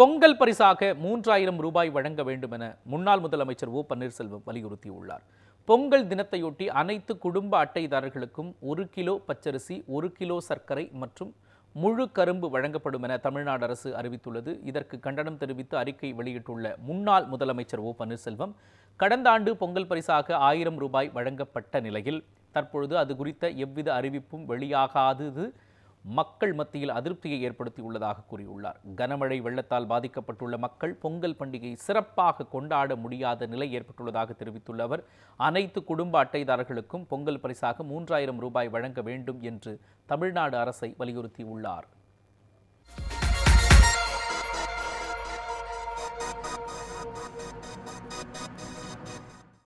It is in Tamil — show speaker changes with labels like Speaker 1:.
Speaker 1: பொங்கல் பரிசாக மூன்றாயிரம் ரூபாய் வழங்க வேண்டும் என முன்னாள் முதலமைச்சர் ஓ பன்னீர்செல்வம் வலியுறுத்தியுள்ளார் பொங்கல் தினத்தையொட்டி அனைத்து குடும்ப அட்டைதாரர்களுக்கும் ஒரு கிலோ பச்சரிசி ஒரு கிலோ சர்க்கரை மற்றும் முழு கரும்பு வழங்கப்படும் என தமிழ்நாடு அரசு அறிவித்துள்ளது இதற்கு கண்டனம் தெரிவித்து அறிக்கை வெளியிட்டுள்ள முன்னாள் முதலமைச்சர் ஓ பன்னீர்செல்வம் கடந்த ஆண்டு பொங்கல் பரிசாக ஆயிரம் ரூபாய் வழங்கப்பட்ட நிலையில் தற்பொழுது அது குறித்த எவ்வித அறிவிப்பும் வெளியாகாதது மக்கள் மத்தியில் அதிருப்தியை ஏற்படுத்தியுள்ளதாக கூறியுள்ளார் கனமழை வெள்ளத்தால் பாதிக்கப்பட்டுள்ள மக்கள் பொங்கல் பண்டிகை சிறப்பாக கொண்டாட முடியாத நிலை ஏற்பட்டுள்ளதாக தெரிவித்துள்ள அவர் அனைத்து குடும்ப அட்டைதாரர்களுக்கும் பொங்கல் பரிசாக மூன்றாயிரம் ரூபாய் வழங்க வேண்டும் என்று தமிழ்நாடு அரசை வலியுறுத்தியுள்ளார்